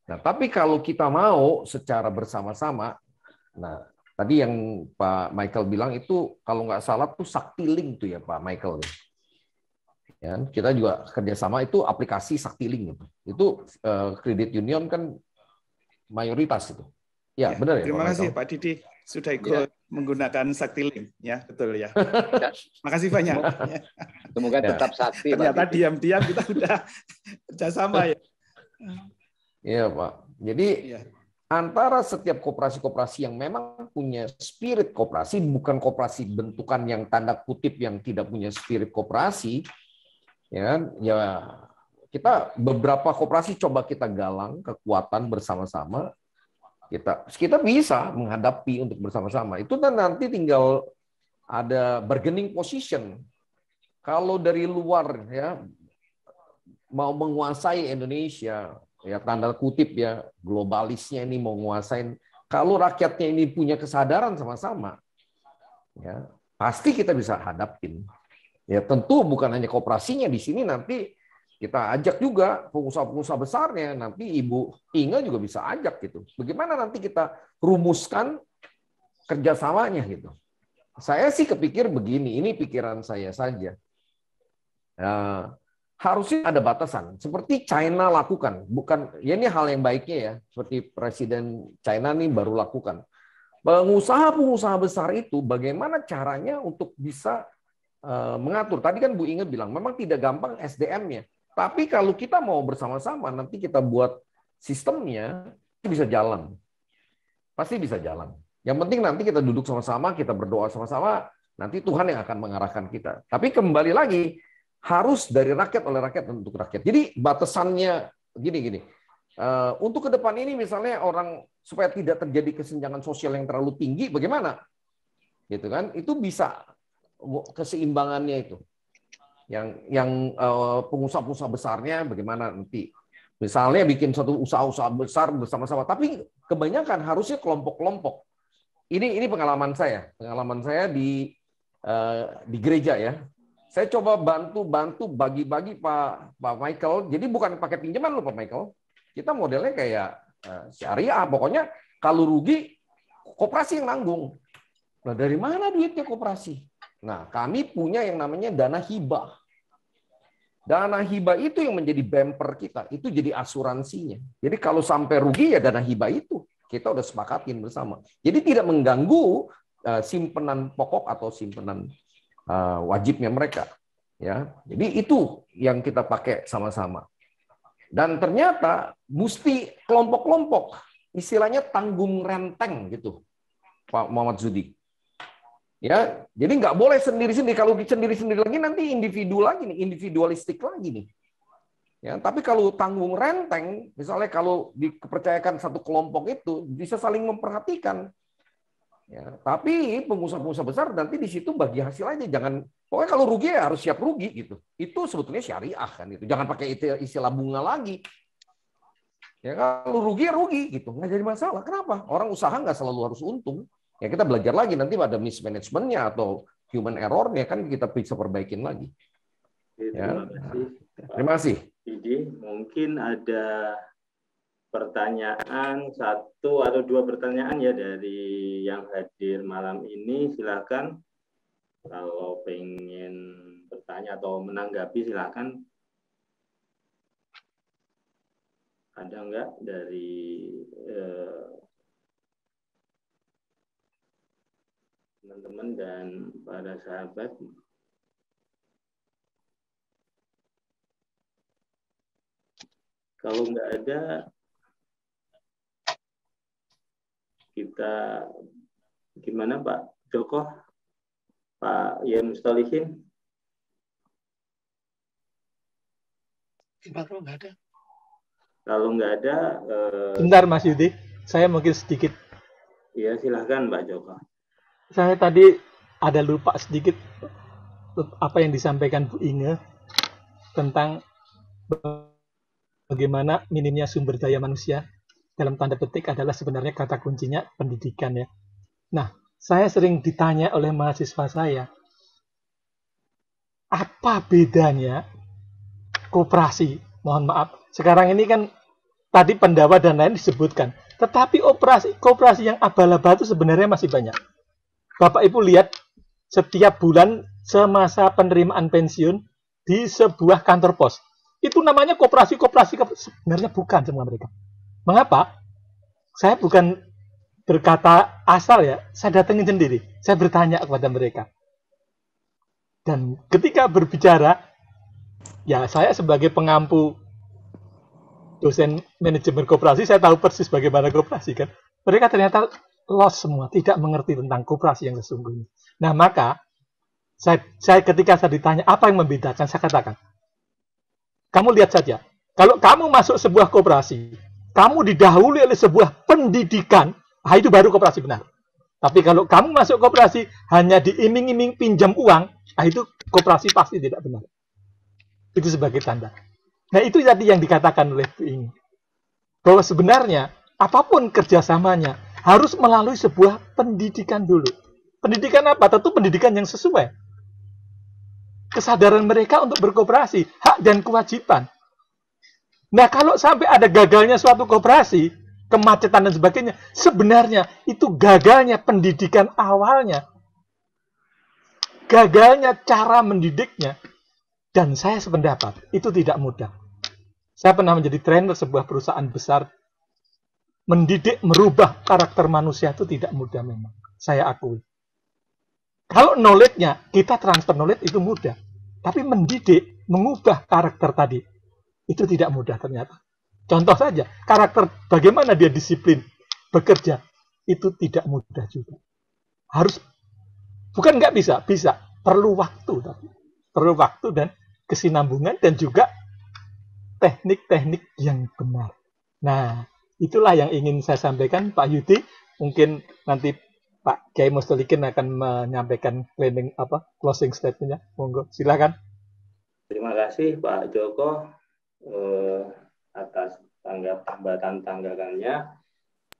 Nah, tapi kalau kita mau secara bersama-sama, nah tadi yang Pak Michael bilang itu kalau nggak salah tuh sakti link tuh ya Pak Michael. Ya, kita juga kerjasama itu aplikasi sakti link itu Itu eh, kredit union kan mayoritas itu. Ya, ya benar ya. Terima kasih Pak Didi sudah ikut ya. menggunakan sakti link ya betul ya. Makasih banyak. Semoga ya. ya. tetap sakti. Ternyata diam-diam kita sudah kerjasama ya. Iya Pak. Jadi ya. antara setiap kooperasi koperasi yang memang punya spirit kooperasi, bukan kooperasi bentukan yang tanda kutip yang tidak punya spirit kooperasi, ya ya kita beberapa koperasi coba kita galang kekuatan bersama-sama kita kita bisa menghadapi untuk bersama-sama itu dan nanti tinggal ada bargaining position kalau dari luar ya mau menguasai Indonesia ya tanda kutip ya globalisnya ini mau menguasai kalau rakyatnya ini punya kesadaran sama-sama ya pasti kita bisa hadapin ya tentu bukan hanya kooperasinya di sini nanti kita ajak juga pengusaha-pengusaha besarnya nanti Ibu Inga juga bisa ajak gitu. Bagaimana nanti kita rumuskan kerjasamanya gitu. Saya sih kepikir begini, ini pikiran saya saja. Ya, harusnya ada batasan. Seperti China lakukan, bukan ya ini hal yang baiknya ya. Seperti Presiden China nih baru lakukan. Pengusaha-pengusaha besar itu bagaimana caranya untuk bisa eh, mengatur. Tadi kan Bu Inge bilang memang tidak gampang SDM-nya. Tapi kalau kita mau bersama-sama, nanti kita buat sistemnya, bisa jalan. Pasti bisa jalan. Yang penting nanti kita duduk sama-sama, kita berdoa sama-sama, nanti Tuhan yang akan mengarahkan kita. Tapi kembali lagi, harus dari rakyat oleh rakyat dan untuk rakyat. Jadi batasannya gini-gini. Eh, untuk ke depan ini misalnya orang supaya tidak terjadi kesenjangan sosial yang terlalu tinggi, bagaimana? Gitu kan? Itu bisa keseimbangannya itu yang yang eh, pengusaha-pengusaha besarnya bagaimana nanti misalnya bikin satu usaha-usaha besar bersama-sama tapi kebanyakan harusnya kelompok-kelompok ini ini pengalaman saya pengalaman saya di eh, di gereja ya saya coba bantu bantu bagi-bagi pak pak Michael jadi bukan pakai pinjaman loh pak Michael kita modelnya kayak eh, syariah pokoknya kalau rugi koperasi yang nanggung nah dari mana duitnya koperasi nah kami punya yang namanya dana hibah Dana hibah itu yang menjadi bemper kita, itu jadi asuransinya. Jadi kalau sampai rugi ya dana hibah itu. Kita udah sepakatin bersama. Jadi tidak mengganggu eh, simpenan pokok atau simpenan eh, wajibnya mereka. Ya, jadi itu yang kita pakai sama-sama. Dan ternyata mesti kelompok-kelompok, istilahnya tanggung renteng gitu, Pak Muhammad Zudi. Ya, jadi nggak boleh sendiri-sendiri. Kalau sendiri-sendiri lagi nanti individu lagi nih, individualistik lagi nih. Ya, tapi kalau tanggung renteng, misalnya kalau dipercayakan satu kelompok itu bisa saling memperhatikan. Ya, tapi pengusaha-pengusaha besar nanti di situ bagi hasil aja, jangan pokoknya kalau rugi ya harus siap rugi gitu. Itu sebetulnya syariah kan itu. Jangan pakai istilah bunga lagi. Ya kalau rugi ya rugi gitu, nggak jadi masalah. Kenapa? Orang usaha nggak selalu harus untung. Ya kita belajar lagi nanti pada mismanagementnya atau human errornya kan kita bisa perbaikin lagi. Ya. Terima kasih. Jadi mungkin ada pertanyaan satu atau dua pertanyaan ya dari yang hadir malam ini silakan kalau pengen bertanya atau menanggapi silakan ada enggak dari eh, teman-teman dan para sahabat kalau nggak ada kita gimana Pak Joko Pak Yan Mustalihin kalau nggak ada kalau nggak ada eh... bentar Mas Yudi saya mungkin sedikit Iya silahkan Pak Joko saya tadi ada lupa sedikit apa yang disampaikan Bu Inge tentang bagaimana minimnya sumber daya manusia dalam tanda petik adalah sebenarnya kata kuncinya pendidikan ya. Nah, saya sering ditanya oleh mahasiswa saya, apa bedanya koperasi? Mohon maaf, sekarang ini kan tadi pendawa dan lain disebutkan, tetapi operasi koperasi yang abal-abal itu sebenarnya masih banyak Bapak Ibu lihat setiap bulan semasa penerimaan pensiun di sebuah kantor pos. Itu namanya koperasi-koperasi sebenarnya bukan semua mereka. Mengapa? Saya bukan berkata asal ya, saya datengin sendiri. Saya bertanya kepada mereka. Dan ketika berbicara, ya saya sebagai pengampu dosen manajemen koperasi, saya tahu persis bagaimana koperasi kan. Mereka ternyata lost semua, tidak mengerti tentang koperasi yang sesungguhnya. Nah, maka saya, saya ketika saya ditanya apa yang membedakan, saya katakan, kamu lihat saja, kalau kamu masuk sebuah koperasi, kamu didahului oleh sebuah pendidikan, ah, itu baru koperasi benar. Tapi kalau kamu masuk koperasi hanya diiming-iming pinjam uang, ah, itu koperasi pasti tidak benar. Itu sebagai tanda. Nah itu tadi yang dikatakan oleh Bu Ing. Bahwa sebenarnya apapun kerjasamanya, harus melalui sebuah pendidikan dulu. Pendidikan apa? Tentu pendidikan yang sesuai. Kesadaran mereka untuk berkooperasi, hak dan kewajiban. Nah, kalau sampai ada gagalnya suatu kooperasi, kemacetan dan sebagainya, sebenarnya itu gagalnya pendidikan awalnya. Gagalnya cara mendidiknya. Dan saya sependapat, itu tidak mudah. Saya pernah menjadi trainer sebuah perusahaan besar mendidik merubah karakter manusia itu tidak mudah memang. Saya akui. Kalau knowledge-nya, kita transfer knowledge itu mudah. Tapi mendidik, mengubah karakter tadi, itu tidak mudah ternyata. Contoh saja, karakter bagaimana dia disiplin, bekerja, itu tidak mudah juga. Harus, bukan nggak bisa, bisa. Perlu waktu tapi. Perlu waktu dan kesinambungan dan juga teknik-teknik yang benar. Nah, Itulah yang ingin saya sampaikan Pak Yudi. Mungkin nanti Pak Kiai Mustolikin akan menyampaikan closing apa closing statementnya. Monggo, silakan. Terima kasih Pak Joko eh, atas tanggap tambatan tanggapannya.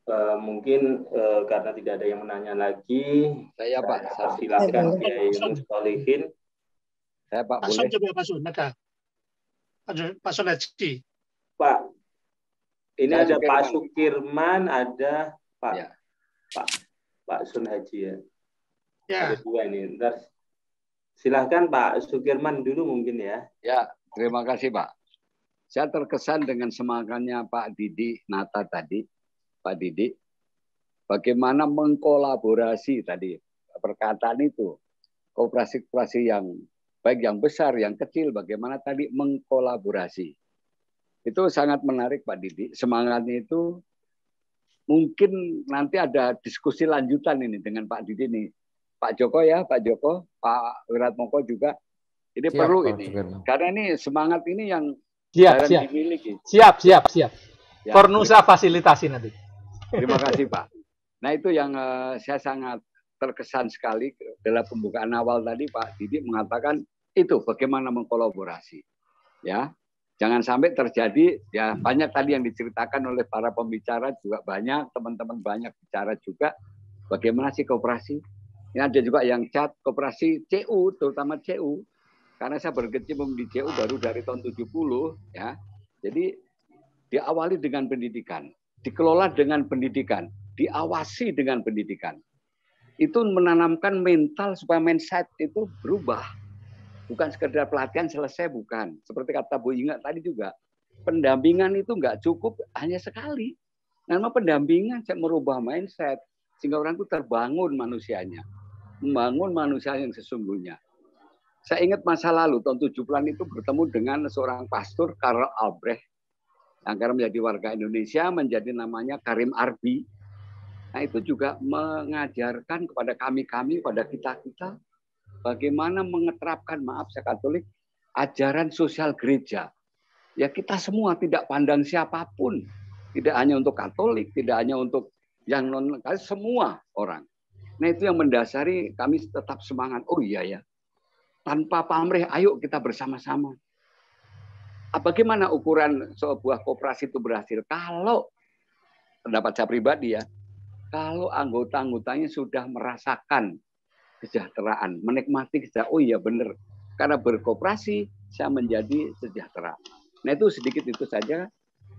Eh, mungkin eh, karena tidak ada yang menanya lagi, saya Pak. Saya silakan Kiai Mustolikin. Saya Pak, Pak boleh. Pak Sun, Pak Sun Pak ini Saya ada Sukirman. Pak Sukirman, ada Pak ya. Pak Pak Sun ya. ya. Ada dua ini. Ntar silahkan Pak Sukirman dulu mungkin ya. Ya, terima kasih Pak. Saya terkesan dengan semangatnya Pak Didi Nata tadi, Pak Didi. Bagaimana mengkolaborasi tadi perkataan itu, kooperasi-kooperasi yang baik yang besar, yang kecil, bagaimana tadi mengkolaborasi. Itu sangat menarik Pak Didi. Semangatnya itu mungkin nanti ada diskusi lanjutan ini dengan Pak Didi nih. Pak Joko ya, Pak Joko, Pak Wiratmoko juga. Ini siap, perlu Pak ini. Karena ini semangat ini yang siap, siap. dimiliki. Siap, siap, siap. Ya, Fornusa fasilitasi nanti. Terima kasih Pak. Nah itu yang uh, saya sangat terkesan sekali dalam pembukaan awal tadi Pak Didi mengatakan itu bagaimana mengkolaborasi. Ya, Jangan sampai terjadi ya banyak tadi yang diceritakan oleh para pembicara juga banyak teman-teman banyak bicara juga bagaimana sih kooperasi. Ini ya, ada juga yang cat kooperasi CU terutama CU karena saya berkecimpung di CU baru dari tahun 70 ya. Jadi diawali dengan pendidikan, dikelola dengan pendidikan, diawasi dengan pendidikan. Itu menanamkan mental supaya mindset itu berubah bukan sekedar pelatihan selesai bukan. Seperti kata Bu Inga tadi juga, pendampingan itu nggak cukup hanya sekali. Nama pendampingan saya merubah mindset sehingga orang itu terbangun manusianya, membangun manusia yang sesungguhnya. Saya ingat masa lalu tahun 70 bulan itu bertemu dengan seorang pastor Karl Albrecht yang karena menjadi warga Indonesia menjadi namanya Karim Arbi. Nah itu juga mengajarkan kepada kami-kami, pada kita-kita bagaimana mengeterapkan maaf saya Katolik ajaran sosial gereja. Ya kita semua tidak pandang siapapun, tidak hanya untuk Katolik, tidak hanya untuk yang non Katolik, semua orang. Nah itu yang mendasari kami tetap semangat. Oh iya ya, tanpa pamrih, ayo kita bersama-sama. Bagaimana ukuran sebuah kooperasi itu berhasil? Kalau pendapat saya pribadi ya, kalau anggota-anggotanya sudah merasakan kesejahteraan, menikmati kesejahteraan. Oh iya benar, karena berkooperasi saya menjadi sejahtera. Nah itu sedikit itu saja.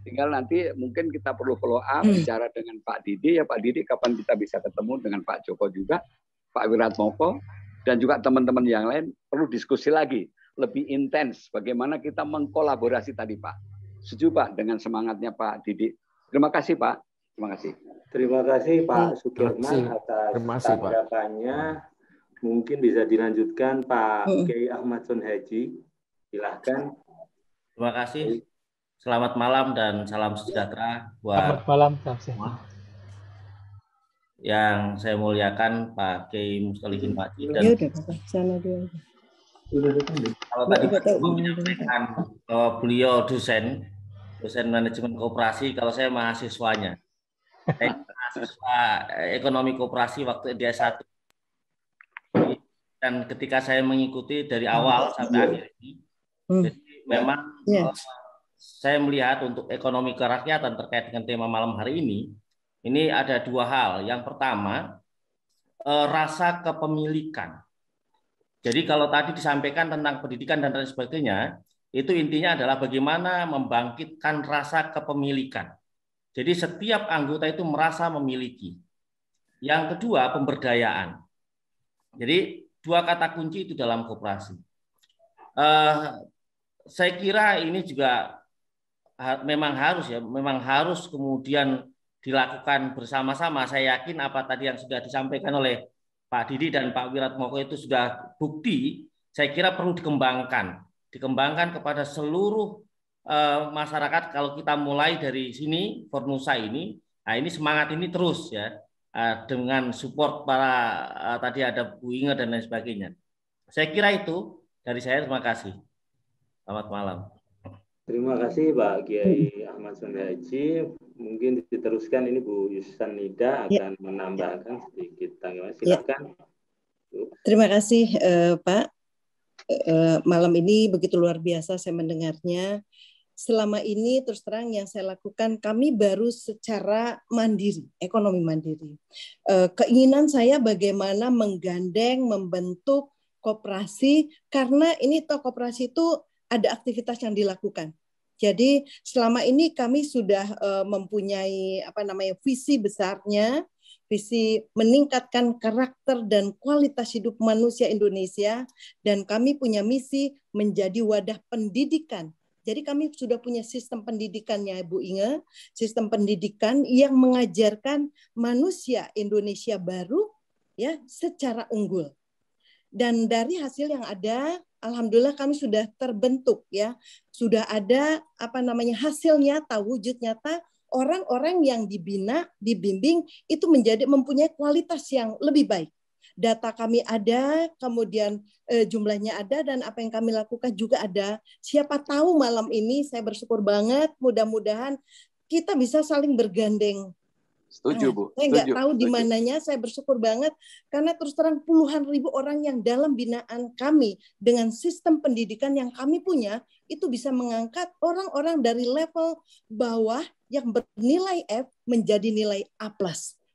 Tinggal nanti mungkin kita perlu follow up hmm. bicara dengan Pak Didi ya Pak Didi kapan kita bisa ketemu dengan Pak Joko juga, Pak Wiratmoko dan juga teman-teman yang lain perlu diskusi lagi lebih intens bagaimana kita mengkolaborasi tadi Pak. Setuju Pak dengan semangatnya Pak Didi. Terima kasih Pak. Terima kasih. Terima kasih Pak hmm. Sudirman atas tanggapannya. Mungkin bisa dilanjutkan Pak hmm. Kiai Ahmad Son Haji. Silahkan. Terima kasih. Selamat malam dan salam sejahtera buat Selamat malam, semua. Yang saya muliakan Pak Kiai Mustalihin Pak dan ya Kalau tadi Pak menyampaikan bahwa beliau dosen, dosen manajemen kooperasi, kalau saya mahasiswanya. Saya mahasiswa ekonomi kooperasi waktu dia satu dan ketika saya mengikuti dari hmm. awal sampai iya. akhir ini, hmm. jadi memang yes. Iya. Eh, saya melihat untuk ekonomi kerakyatan terkait dengan tema malam hari ini, ini ada dua hal. Yang pertama, eh, rasa kepemilikan. Jadi kalau tadi disampaikan tentang pendidikan dan lain sebagainya, itu intinya adalah bagaimana membangkitkan rasa kepemilikan. Jadi setiap anggota itu merasa memiliki. Yang kedua, pemberdayaan. Jadi dua kata kunci itu dalam koperasi. Uh, saya kira ini juga ha, memang harus ya, memang harus kemudian dilakukan bersama-sama. Saya yakin apa tadi yang sudah disampaikan oleh Pak Didi dan Pak Wiratmoko itu sudah bukti. Saya kira perlu dikembangkan, dikembangkan kepada seluruh uh, masyarakat. Kalau kita mulai dari sini, Fornusa ini, nah ini semangat ini terus ya Ah, dengan support para ah, tadi ada Bu Inge dan lain sebagainya. Saya kira itu dari saya terima kasih. Selamat malam. Terima kasih Pak Kiai Ahmad Sundaji. Mungkin diteruskan ini Bu Nida ya. akan ya. menambahkan sedikit tanggapan. Ya. Silakan. Ya. Terima kasih uh, Pak. Uh, malam ini begitu luar biasa saya mendengarnya selama ini terus terang yang saya lakukan kami baru secara mandiri ekonomi mandiri eh, keinginan saya bagaimana menggandeng membentuk koperasi karena ini toh koperasi itu ada aktivitas yang dilakukan jadi selama ini kami sudah eh, mempunyai apa namanya visi besarnya visi meningkatkan karakter dan kualitas hidup manusia Indonesia dan kami punya misi menjadi wadah pendidikan jadi kami sudah punya sistem pendidikannya Bu Inge, sistem pendidikan yang mengajarkan manusia Indonesia baru ya secara unggul. Dan dari hasil yang ada, alhamdulillah kami sudah terbentuk ya, sudah ada apa namanya hasil nyata, wujud nyata orang-orang yang dibina, dibimbing itu menjadi mempunyai kualitas yang lebih baik data kami ada, kemudian eh, jumlahnya ada dan apa yang kami lakukan juga ada. Siapa tahu malam ini saya bersyukur banget, mudah-mudahan kita bisa saling bergandeng. Setuju, ah, Bu. Nah, saya nggak tahu di mananya, saya bersyukur banget karena terus terang puluhan ribu orang yang dalam binaan kami dengan sistem pendidikan yang kami punya itu bisa mengangkat orang-orang dari level bawah yang bernilai F menjadi nilai A+.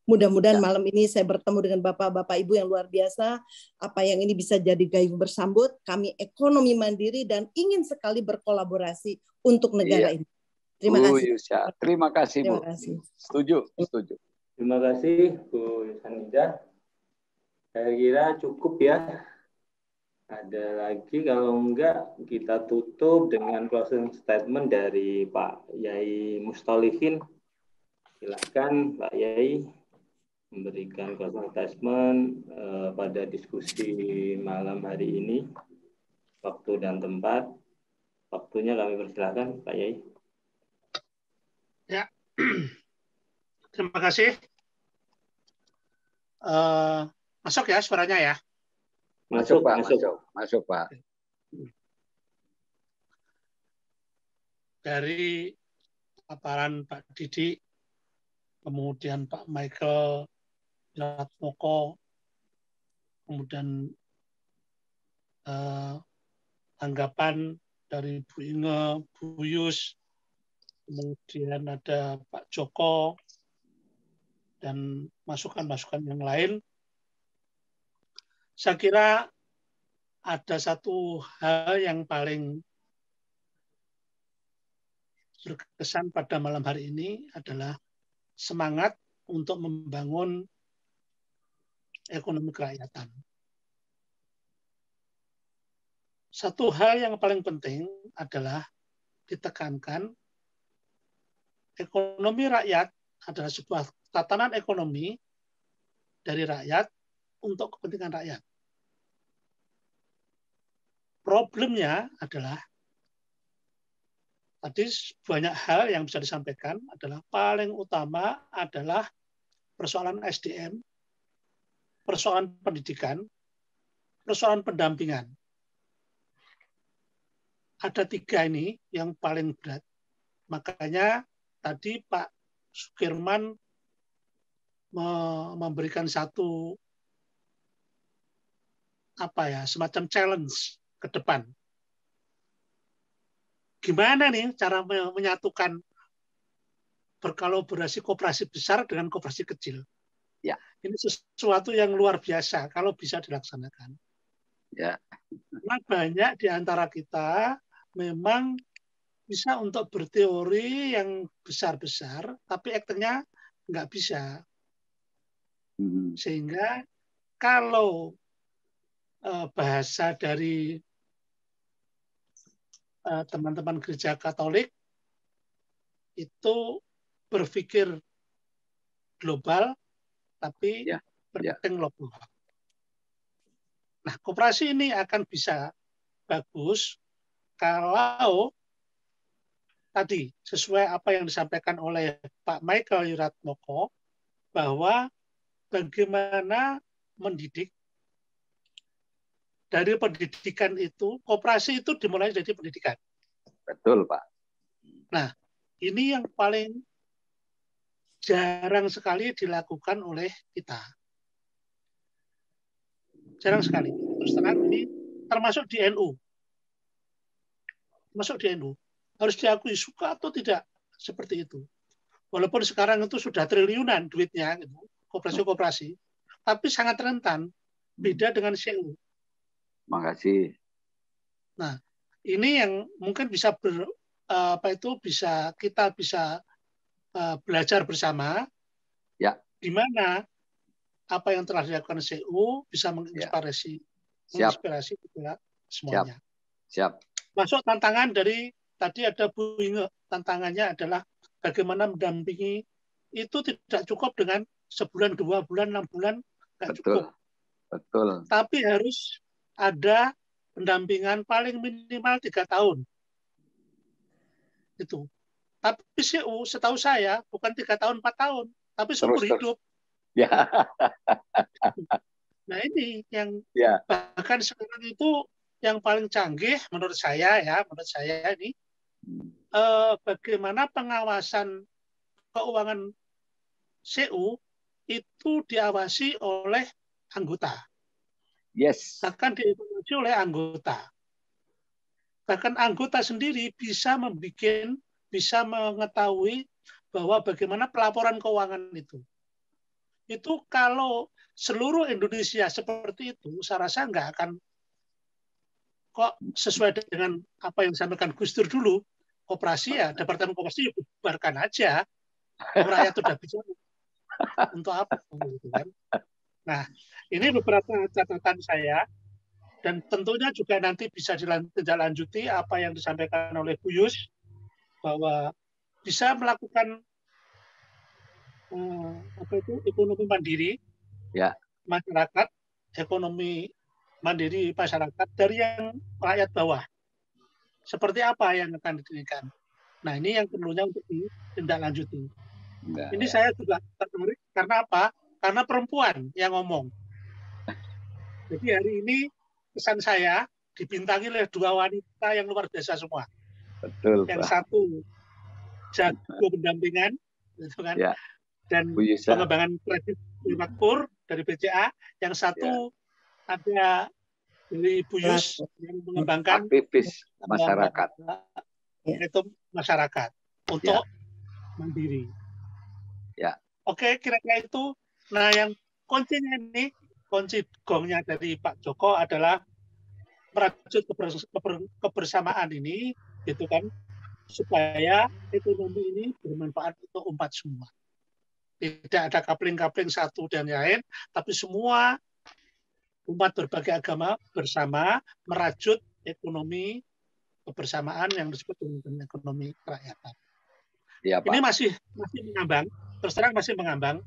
Mudah-mudahan ya. malam ini saya bertemu dengan Bapak-Bapak Ibu yang luar biasa. Apa yang ini bisa jadi gayung bersambut. Kami ekonomi mandiri dan ingin sekali berkolaborasi untuk iya. negara ya. ini. Terima kasih. Yusya. Terima kasih, Bu. Terima kasih. Setuju, setuju. Terima kasih, Bu Yusanida. Saya kira cukup ya. Ada lagi kalau enggak kita tutup dengan closing statement dari Pak Yai Mustolihin. Silakan Pak Yai memberikan closing statement uh, pada diskusi malam hari ini. Waktu dan tempat. Waktunya kami persilahkan, Pak Yai. Ya, terima kasih. Uh, masuk ya suaranya ya? Masuk, masuk Pak. Masuk, masuk, masuk Pak. Dari paparan Pak Didi, kemudian Pak Michael istirahat pokok, kemudian eh, anggapan dari Bu Inge, Bu Yus, kemudian ada Pak Joko, dan masukan-masukan yang lain. Saya kira ada satu hal yang paling berkesan pada malam hari ini adalah semangat untuk membangun ekonomi kerakyatan. Satu hal yang paling penting adalah ditekankan ekonomi rakyat adalah sebuah tatanan ekonomi dari rakyat untuk kepentingan rakyat. Problemnya adalah tadi banyak hal yang bisa disampaikan adalah paling utama adalah persoalan SDM persoalan pendidikan, persoalan pendampingan. Ada tiga ini yang paling berat. Makanya tadi Pak Sukirman memberikan satu apa ya semacam challenge ke depan. Gimana nih cara menyatukan berkolaborasi kooperasi besar dengan kooperasi kecil? Ya. Ini sesuatu yang luar biasa kalau bisa dilaksanakan. Ya. Karena banyak di antara kita memang bisa untuk berteori yang besar-besar, tapi aktingnya nggak bisa. Hmm. Sehingga kalau eh, bahasa dari eh, teman-teman gereja Katolik itu berpikir global, tapi ya. ya. logo. Nah, koperasi ini akan bisa bagus kalau tadi sesuai apa yang disampaikan oleh Pak Michael Yuratmoko bahwa bagaimana mendidik dari pendidikan itu koperasi itu dimulai dari pendidikan. Betul, Pak. Nah, ini yang paling jarang sekali dilakukan oleh kita. Jarang sekali. Terus terang ini termasuk di NU. masuk di NU. Harus diakui suka atau tidak seperti itu. Walaupun sekarang itu sudah triliunan duitnya, gitu, koperasi-koperasi, tapi sangat rentan. Beda dengan CU. Makasih. Nah, ini yang mungkin bisa ber, eh, apa itu bisa kita bisa Eh, belajar bersama, ya. di mana apa yang telah dilakukan CU bisa menginspirasi, ya. Siap. menginspirasi juga semuanya. Siap. Siap. Masuk tantangan dari tadi ada Bu Inge, tantangannya adalah bagaimana mendampingi itu tidak cukup dengan sebulan, dua bulan, enam bulan, nggak Betul. cukup. Betul. Tapi harus ada pendampingan paling minimal tiga tahun. Itu. Tapi PCU oh, setahu saya bukan tiga tahun empat tahun, tapi seumur terus, hidup. Terus. Ya. Nah ini yang ya. bahkan sekarang itu yang paling canggih menurut saya ya, menurut saya ini hmm. eh, bagaimana pengawasan keuangan CU itu diawasi oleh anggota. Yes. Bahkan diawasi oleh anggota bahkan anggota sendiri bisa membuat bisa mengetahui bahwa bagaimana pelaporan keuangan itu. Itu kalau seluruh Indonesia seperti itu, saya rasa nggak akan kok sesuai dengan apa yang disampaikan Gus Dur dulu, koperasi ya, Departemen Koperasi ya bubarkan aja, rakyat sudah bicara. Untuk apa? Gitu kan. Nah, ini beberapa catatan saya, dan tentunya juga nanti bisa dilanjuti apa yang disampaikan oleh Bu Yus, bahwa bisa melakukan uh, apa itu ekonomi mandiri ya. masyarakat, ekonomi mandiri masyarakat dari yang rakyat bawah. Seperti apa yang akan diberikan Nah ini yang perlunya untuk ditindaklanjuti. Nah, ini ya. saya juga tertarik karena apa? Karena perempuan yang ngomong. Jadi hari ini pesan saya dibintangi oleh dua wanita yang luar biasa semua. Betul, yang Pak. satu jago pendampingan, gitu kan? Ya. Dan pengembangan kredit lewat PUR dari BCA. Yang satu ya. ada dari Ibu Yus yang mengembangkan aktivis masyarakat. Ya. Itu masyarakat untuk ya. mandiri. Ya. Oke, kira-kira itu. Nah, yang kuncinya ini, kunci gongnya dari Pak Joko adalah merajut kebersamaan ini gitu kan supaya ekonomi ini bermanfaat untuk umat semua tidak ada kapling-kapling satu dan lain tapi semua umat berbagai agama bersama merajut ekonomi kebersamaan yang disebut dengan ekonomi kerakyatan. Ya, Pak. Ini masih masih mengambang, terus terang masih mengambang.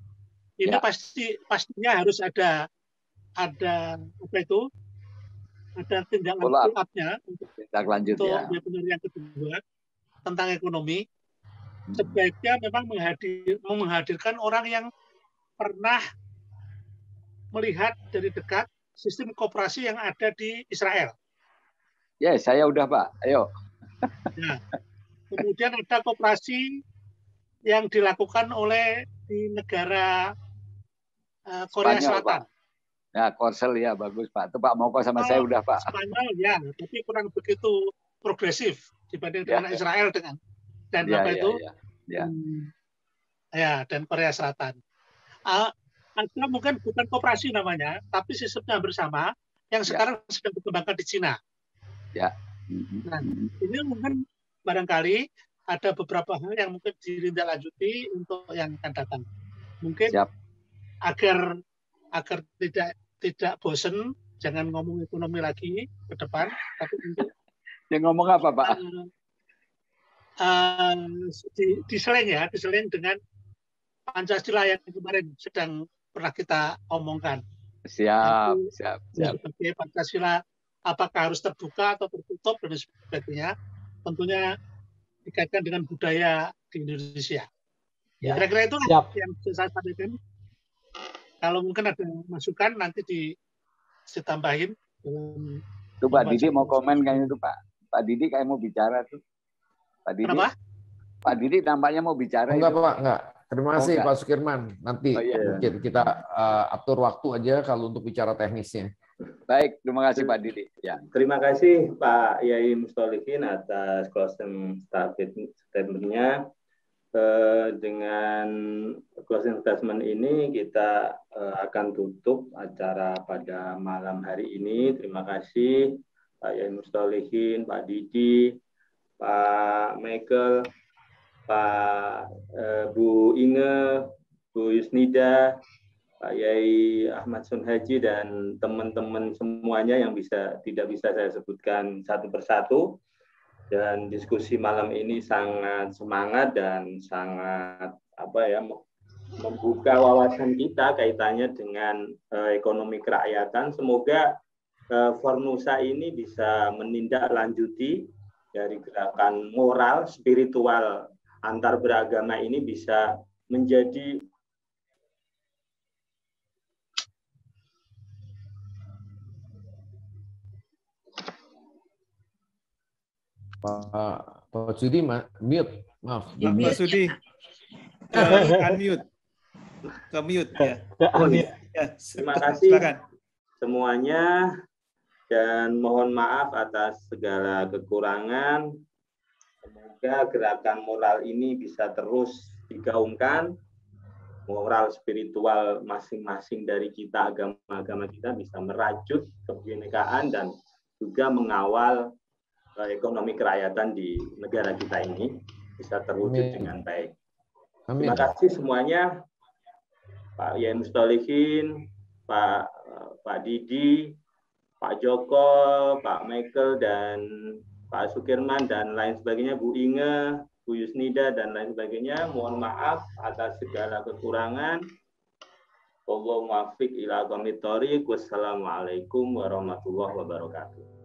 Ini ya. pasti pastinya harus ada ada apa itu ada tindak lanjutnya lanjut untuk ya. webinar yang kedua tentang ekonomi hmm. sebaiknya memang menghadir, menghadirkan orang yang pernah melihat dari dekat sistem kooperasi yang ada di Israel. Ya, yes, saya udah Pak. Ayo. Nah, kemudian ada kooperasi yang dilakukan oleh di negara uh, Korea Spanyol, Selatan. Ya, Korsel ya bagus Pak. Itu Pak Moko sama saya udah Pak. Spanyol ya, tapi kurang begitu progresif dibanding ya. dengan Israel dengan dan ya, apa ya, itu? Ya, hmm. ya, dan Korea Selatan. Uh, ada mungkin bukan kooperasi namanya, tapi sistemnya bersama yang sekarang sedang dikembangkan di Cina. Ya. Hmm, nah, hmm, ini mungkin barangkali ada beberapa hal yang mungkin dirindaklanjuti untuk yang akan datang. Mungkin Siap. agar agar tidak tidak bosen jangan ngomong ekonomi lagi ke depan tapi untuk yang ngomong apa pak uh, uh, di, selain ya selain dengan pancasila yang kemarin sedang pernah kita omongkan siap Aku, siap siap sebagai pancasila apakah harus terbuka atau tertutup dan sebagainya tentunya dikaitkan dengan budaya di Indonesia ya kira-kira itu siap. yang saya sampaikan kalau mungkin ada masukan nanti di ditambahin. Tuh Pak Didi mau komen kayaknya itu Pak. Pak Didi kayak mau bicara tuh. Pak Didi. Kenapa? Pak Didi tampaknya mau bicara. Enggak itu. Pak, enggak. Terima oh, kasih oh, Pak Sukirman. Nanti oh, iya. kita uh, atur waktu aja kalau untuk bicara teknisnya. Baik, terima kasih Pak Didi. Ya. Terima kasih Pak Yai Mustolikin atas closing statement-nya. Eh, dengan closing statement ini kita eh, akan tutup acara pada malam hari ini. Terima kasih Pak Yai Mustolihin, Pak Didi, Pak Michael, Pak eh, Bu Inge, Bu Yusnida, Pak Yai Ahmad Sunhaji dan teman-teman semuanya yang bisa tidak bisa saya sebutkan satu persatu dan diskusi malam ini sangat semangat dan sangat apa ya membuka wawasan kita kaitannya dengan uh, ekonomi kerakyatan. Semoga uh, Fornusa ini bisa menindaklanjuti dari gerakan moral spiritual antar beragama ini bisa menjadi Pak Pak Sudi ma mute, maaf. Ya, Pak Sudi. Ke iya. ya, unmute. Ke mute ya. Oh, ya. Terima kasih Silakan. semuanya dan mohon maaf atas segala kekurangan. Semoga gerakan moral ini bisa terus digaungkan. Moral spiritual masing-masing dari kita, agama-agama kita bisa merajut kebinekaan dan juga mengawal Eh, ekonomi kerakyatan di negara kita ini bisa terwujud Amin. dengan baik. Amin. Terima kasih semuanya, Pak Yen Stolihin, Pak eh, Pak Didi, Pak Joko, Pak Michael dan Pak Sukirman dan lain sebagainya, Bu Inge, Bu Yusnida dan lain sebagainya. Mohon maaf atas segala kekurangan. Wallahu ila Wassalamualaikum warahmatullahi wabarakatuh.